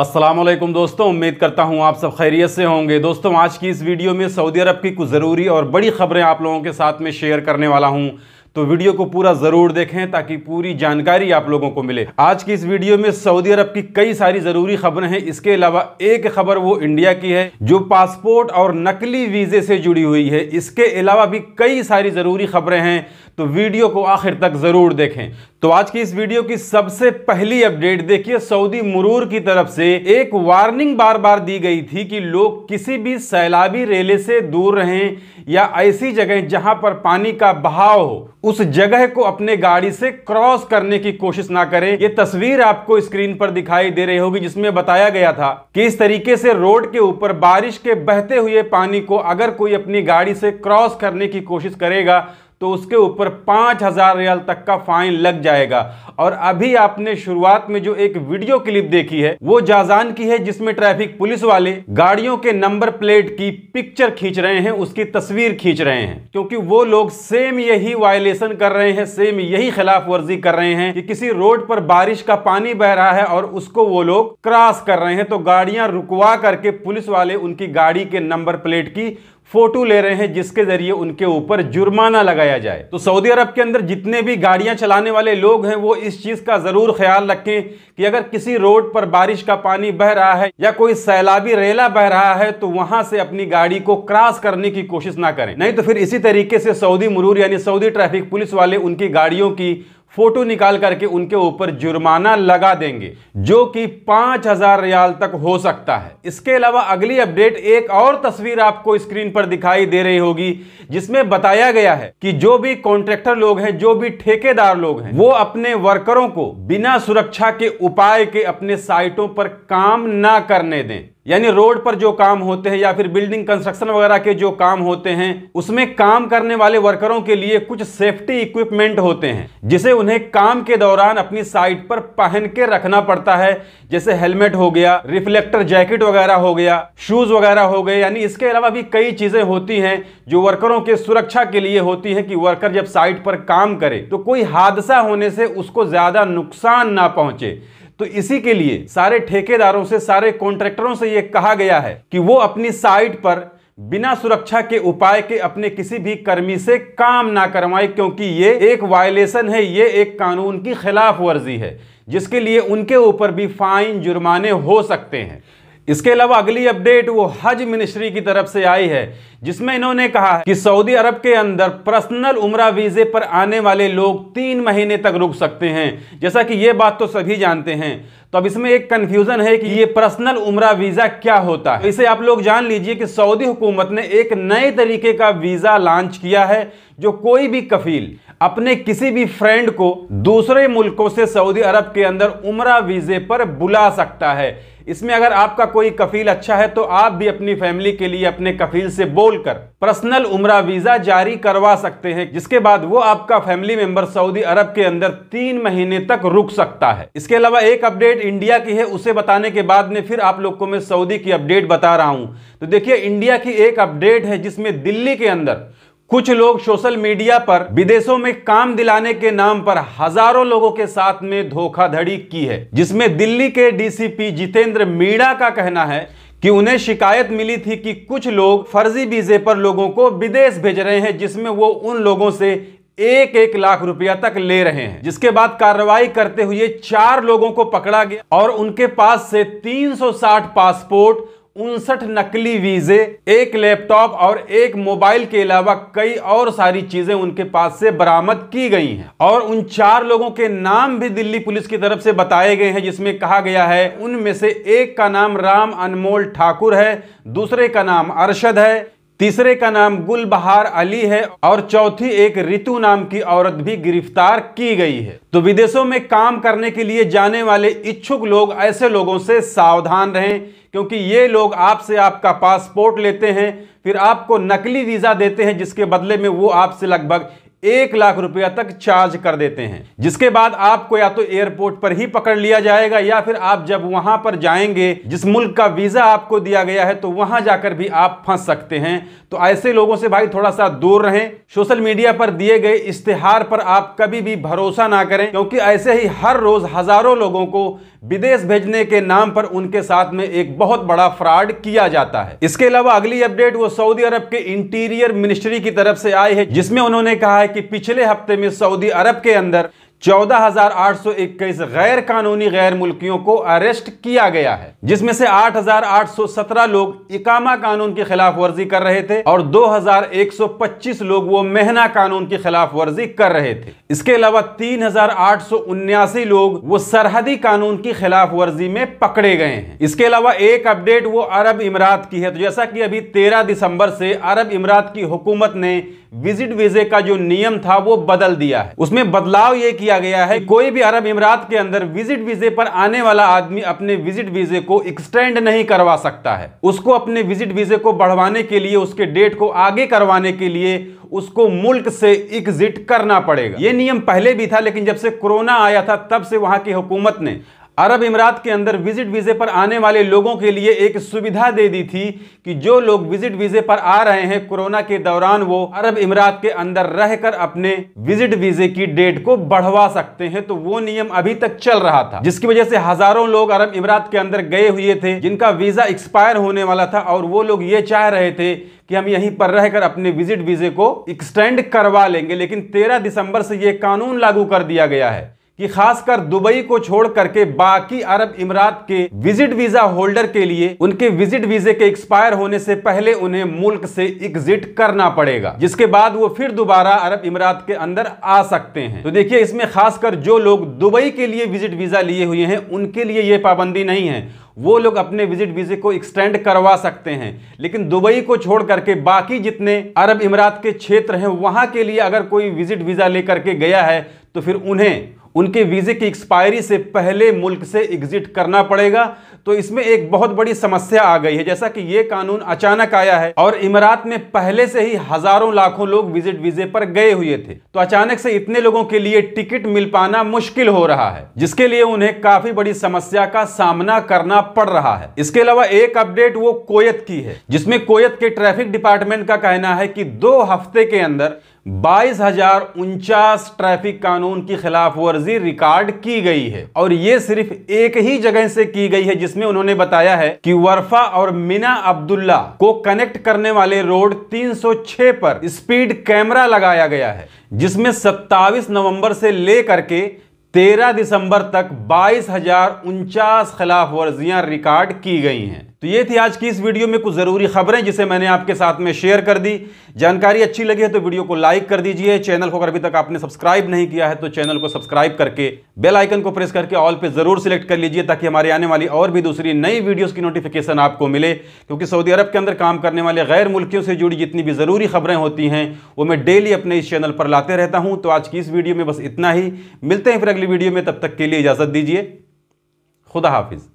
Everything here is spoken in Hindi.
असलम दोस्तों उम्मीद करता हूँ आप सब खैरियत से होंगे दोस्तों आज की इस वीडियो में सऊदी अरब की कुछ ज़रूरी और बड़ी खबरें आप लोगों के साथ में शेयर करने वाला हूँ तो वीडियो को पूरा ज़रूर देखें ताकि पूरी जानकारी आप लोगों को मिले आज की इस वीडियो में सऊदी अरब की कई सारी ज़रूरी खबरें हैं इसके अलावा एक खबर वो इंडिया की है जो पासपोर्ट और नकली वीज़े से जुड़ी हुई है इसके अलावा भी कई सारी ज़रूरी खबरें हैं तो वीडियो को आखिर तक ज़रूर देखें तो आज की इस वीडियो की सबसे पहली अपडेट देखिए सऊदी मुरूर की तरफ से एक वार्निंग बार बार दी गई थी कि लोग किसी भी सैलाबी रेले से दूर रहें या ऐसी जगह जहां पर पानी का बहाव हो उस जगह को अपने गाड़ी से क्रॉस करने की कोशिश ना करें ये तस्वीर आपको स्क्रीन पर दिखाई दे रही होगी जिसमें बताया गया था कि इस तरीके से रोड के ऊपर बारिश के बहते हुए पानी को अगर कोई अपनी गाड़ी से क्रॉस करने की कोशिश करेगा तो उसके ऊपर पाँच हज़ार रियाल तक का फाइन लग जाएगा और अभी आपने शुरुआत में जो एक वीडियो क्लिप देखी है वो जाजान की है जिसमें ट्रैफिक पुलिस वाले गाड़ियों के नंबर प्लेट की पिक्चर खींच रहे हैं उसकी तस्वीर खींच रहे हैं क्योंकि वो लोग सेम यही वायलेशन कर रहे हैं सेम यही खिलाफ वर्जी कर रहे हैं कि किसी रोड पर बारिश का पानी बह रहा है और उसको वो लोग क्रॉस कर रहे हैं तो गाड़ियां रुकवा करके पुलिस वाले उनकी गाड़ी के नंबर प्लेट की फोटो ले रहे हैं जिसके जरिए उनके ऊपर जुर्माना लगाया जाए तो सऊदी अरब के अंदर जितने भी गाड़ियां चलाने वाले लोग हैं वो इस चीज का जरूर ख्याल रखें कि अगर किसी रोड पर बारिश का पानी बह रहा है या कोई सैलाबी रेला बह रहा है तो वहां से अपनी गाड़ी को क्रॉस करने की कोशिश ना करें नहीं तो फिर इसी तरीके से सऊदी मरूर यानी सऊदी ट्रैफिक पुलिस वाले उनकी गाड़ियों की फोटो निकाल करके उनके ऊपर जुर्माना लगा देंगे जो कि पांच हजार रियाल तक हो सकता है इसके अलावा अगली अपडेट एक और तस्वीर आपको स्क्रीन पर दिखाई दे रही होगी जिसमें बताया गया है कि जो भी कॉन्ट्रेक्टर लोग हैं जो भी ठेकेदार लोग हैं वो अपने वर्करों को बिना सुरक्षा के उपाय के अपने साइटों पर काम ना करने दें यानी रोड पर जो काम होते हैं या फिर बिल्डिंग कंस्ट्रक्शन वगैरह के जो काम होते हैं उसमें काम करने वाले वर्करों के लिए कुछ सेफ्टी इक्विपमेंट होते हैं जिसे उन्हें काम के दौरान अपनी साइट पर पहन के रखना पड़ता है जैसे हेलमेट हो गया रिफ्लेक्टर जैकेट वगैरह हो गया शूज वगैरह हो गए यानी इसके अलावा भी कई चीजें होती हैं जो वर्करों के सुरक्षा के लिए होती है कि वर्कर जब साइट पर काम करे तो कोई हादसा होने से उसको ज्यादा नुकसान ना पहुंचे तो इसी के लिए सारे ठेकेदारों से सारे कॉन्ट्रैक्टरों से यह कहा गया है कि वो अपनी साइट पर बिना सुरक्षा के उपाय के अपने किसी भी कर्मी से काम ना करवाएं क्योंकि ये एक वायलेशन है ये एक कानून की खिलाफ वर्जी है जिसके लिए उनके ऊपर भी फाइन जुर्माने हो सकते हैं इसके अलावा अगली अपडेट वो हज मिनिस्ट्री की तरफ से आई है जिसमें इन्होंने कहा कि सऊदी अरब के अंदर पर्सनल उम्र वीज़े पर आने वाले लोग तीन महीने तक रुक सकते हैं जैसा कि ये बात तो सभी जानते हैं तो अब इसमें एक कन्फ्यूज़न है कि ये पर्सनल उम्र वीज़ा क्या होता है इसे आप लोग जान लीजिए कि सऊदी हुकूमत ने एक नए तरीके का वीज़ा लॉन्च किया है जो कोई भी कफील अपने किसी भी फ्रेंड को दूसरे मुल्कों से सऊदी अरब के अंदर उम्र वीज़े पर बुला सकता है इसमें अगर आपका कोई कफील अच्छा है तो आप भी अपनी फैमिली के लिए अपने कफील से बोलकर पर्सनल उम्र वीज़ा जारी करवा सकते हैं जिसके बाद वो आपका फैमिली मेंबर सऊदी अरब के अंदर तीन महीने तक रुक सकता है इसके अलावा एक अपडेट इंडिया की है उसे बताने के बाद में फिर आप लोग को मैं सऊदी की अपडेट बता रहा हूँ तो देखिये इंडिया की एक अपडेट है जिसमें दिल्ली के अंदर कुछ लोग सोशल मीडिया पर विदेशों में काम दिलाने के नाम पर हजारों लोगों के साथ में धोखाधड़ी की है जिसमें दिल्ली के डीसीपी जितेंद्र मीणा का कहना है कि उन्हें शिकायत मिली थी कि कुछ लोग फर्जी वीजे पर लोगों को विदेश भेज रहे हैं जिसमें वो उन लोगों से एक एक लाख रुपया तक ले रहे हैं जिसके बाद कार्रवाई करते हुए चार लोगों को पकड़ा गया और उनके पास से 360 पासपोर्ट उनसठ नकली वीज़े एक लैपटॉप और एक मोबाइल के अलावा कई और सारी चीज़ें उनके पास से बरामद की गई हैं और उन चार लोगों के नाम भी दिल्ली पुलिस की तरफ से बताए गए हैं जिसमें कहा गया है उनमें से एक का नाम राम अनमोल ठाकुर है दूसरे का नाम अरशद है तीसरे का नाम गुलबहार अली है और चौथी एक रितु नाम की औरत भी गिरफ्तार की गई है तो विदेशों में काम करने के लिए जाने वाले इच्छुक लोग ऐसे लोगों से सावधान रहें क्योंकि ये लोग आपसे आपका पासपोर्ट लेते हैं फिर आपको नकली वीज़ा देते हैं जिसके बदले में वो आपसे लगभग एक लाख रुपया तक चार्ज कर देते हैं जिसके बाद आपको या तो एयरपोर्ट पर ही पकड़ लिया जाएगा या फिर आप जब वहां पर जाएंगे जिस मुल्क का वीजा आपको दिया गया है तो वहां जाकर भी आप फंस सकते हैं तो ऐसे लोगों से भाई थोड़ा सा दूर रहें सोशल मीडिया पर दिए गए इश्तेहार पर आप कभी भी भरोसा ना करें क्योंकि ऐसे ही हर रोज हजारों लोगों को विदेश भेजने के नाम पर उनके साथ में एक बहुत बड़ा फ्रॉड किया जाता है इसके अलावा अगली अपडेट वो सऊदी अरब के इंटीरियर मिनिस्ट्री की तरफ से आई है जिसमें उन्होंने कहा है कि पिछले हफ्ते में सऊदी अरब के अंदर 14,821 गैर कानूनी गैर मुल्कियों को अरेस्ट किया गया है जिसमें से 8,817 लोग इकामा कानून की खिलाफ वर्जी कर रहे थे और 2,125 लोग वो मेहना कानून की खिलाफ वर्जी कर रहे थे इसके अलावा तीन लोग वो सरहदी कानून की खिलाफ वर्जी में पकड़े गए हैं इसके अलावा एक अपडेट वो अरब इमरात की है तो जैसा की अभी तेरह दिसंबर से अरब इमरात की हुकूमत ने विजिट वीजे का जो नियम था वो बदल दिया है उसमें बदलाव ये किया किया गया है कोई भी अरब इमारात के अंदर विजिट वीजे पर आने वाला आदमी अपने विजिट वीजे को एक्सटेंड नहीं करवा सकता है उसको अपने विजिट वीजे को बढ़वाने के लिए उसके डेट को आगे करवाने के लिए उसको मुल्क से एग्जिट करना पड़ेगा यह नियम पहले भी था लेकिन जब से कोरोना आया था तब से वहां की हुकूमत ने अरब इमारात के अंदर विजिट वीज़े पर आने वाले लोगों के लिए एक सुविधा दे दी थी कि जो लोग विजिट वीज़े पर आ रहे हैं कोरोना के दौरान वो अरब इमारात के अंदर रहकर अपने विजिट वीज़े की डेट को बढ़वा सकते हैं तो वो नियम अभी तक चल रहा था जिसकी वजह से हज़ारों लोग अरब इमारात के अंदर गए हुए थे जिनका वीज़ा एक्सपायर होने वाला था और वो लोग ये चाह रहे थे कि हम यहीं पर रहकर अपने विजिट वीज़े को एक्सटेंड करवा लेंगे लेकिन तेरह दिसंबर से ये कानून लागू कर दिया गया है कि खासकर दुबई को छोड़ करके बाकी अरब इमरात के विजिट वीजा होल्डर के लिए उनके विजिट वीजे के एक्सपायर होने से पहले उन्हें मुल्क से एग्जिट करना पड़ेगा जिसके बाद वो फिर दोबारा अरब इमारात के अंदर आ सकते हैं तो देखिए इसमें खासकर जो लोग दुबई के लिए विजिट वीजा लिए हुए हैं उनके लिए ये पाबंदी नहीं है वो लोग अपने विजिट वीजे को एक्सटेंड करवा सकते हैं लेकिन दुबई को छोड़ करके बाकी जितने अरब इमारात के क्षेत्र हैं वहां के लिए अगर कोई विजिट वीज़ा लेकर के गया है तो फिर उन्हें उनके वीज़े की एक्सपायरी से पहले मुल्क से एग्ज़िट करना पड़ेगा तो इसमें एक बहुत बड़ी समस्या आ गई है जैसा कि ये कानून अचानक आया है और इमारात में पहले से ही हज़ारों लाखों लोग विजिट वीज़े पर गए हुए थे तो अचानक से इतने लोगों के लिए टिकट मिल पाना मुश्किल हो रहा है जिसके लिए उन्हें काफ़ी बड़ी समस्या का सामना करना पड़ रहा है इसके अलावा एक अपडेट वो कोयत की है जिसमें कोयत के ट्रैफिक डिपार्टमेंट का कहना है कि दो हफ्ते के अंदर बाईस हजार उनचास ट्रैफिक कानून की खिलाफ वर्जी रिकॉर्ड की गई है और ये सिर्फ एक ही जगह से की गई है जिसमें उन्होंने बताया है कि वर्फा और मीना अब्दुल्ला को कनेक्ट करने वाले रोड 306 पर स्पीड कैमरा लगाया गया है जिसमें 27 नवंबर से लेकर के 13 दिसंबर तक बाईस हजार उनचास खिलाफ वर्जियां रिकॉर्ड की गई हैं तो ये थी आज की इस वीडियो में कुछ ज़रूरी खबरें जिसे मैंने आपके साथ में शेयर कर दी जानकारी अच्छी लगी है तो वीडियो को लाइक कर दीजिए चैनल को अगर अभी तक आपने सब्सक्राइब नहीं किया है तो चैनल को सब्सक्राइब करके बेल आइकन को प्रेस करके ऑल पे ज़रूर सिलेक्ट कर लीजिए ताकि हमारे आने वाली और भी दूसरी नई वीडियोज़ की नोटिफिकेशन आपको मिले क्योंकि सऊदी अरब के अंदर काम करने वाले गैर मुल्कियों से जुड़ी जितनी भी ज़रूरी खबरें होती हैं वो मैं डेली अपने इस चैनल पर लाते रहता हूँ तो आज की इस वीडियो में बस इतना ही मिलते हैं फिर अगली वीडियो में तब तक के लिए इजाज़त दीजिए खुदा हाफिज़